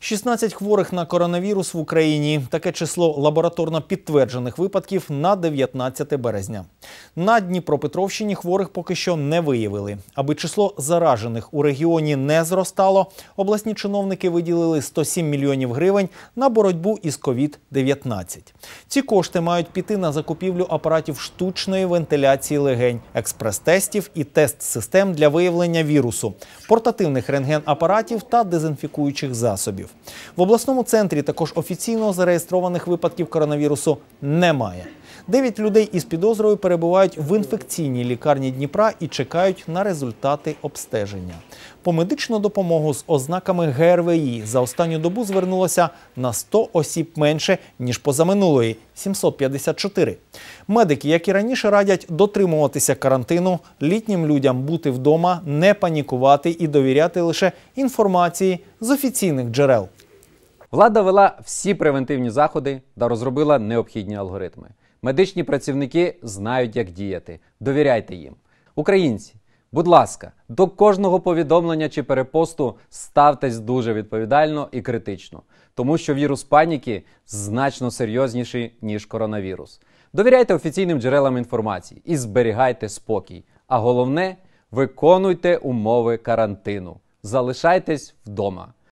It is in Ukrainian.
16 хворих на коронавірус в Україні. Таке число лабораторно підтверджених випадків на 19 березня. На Дніпропетровщині хворих поки що не виявили. Аби число заражених у регіоні не зростало, обласні чиновники виділили 107 мільйонів гривень на боротьбу із COVID-19. Ці кошти мають піти на закупівлю апаратів штучної вентиляції легень, експрес-тестів і тест-систем для виявлення вірусу, портативних рентген-апаратів та дезінфікуючих засобів. В обласному центрі також офіційно зареєстрованих випадків коронавірусу немає. Дев'ять людей із підозрою перебувають в інфекційній лікарні Дніпра і чекають на результати обстеження. По медичну допомогу з ознаками ГРВІ за останню добу звернулося на 100 осіб менше ніж позаминулої 754. Медики, як і раніше, радять дотримуватися карантину, літнім людям бути вдома, не панікувати і довіряти лише інформації з офіційних джерел. Влада вела всі превентивні заходи та розробила необхідні алгоритми. Медичні працівники знають, як діяти. Довіряйте їм. Українці, будь ласка, до кожного повідомлення чи перепосту ставтесь дуже відповідально і критично, тому що вірус паніки значно серйозніший ніж коронавірус. Довіряйте офіційним джерелам інформації і зберігайте спокій. А головне, виконуйте умови карантину. Залишайтесь вдома.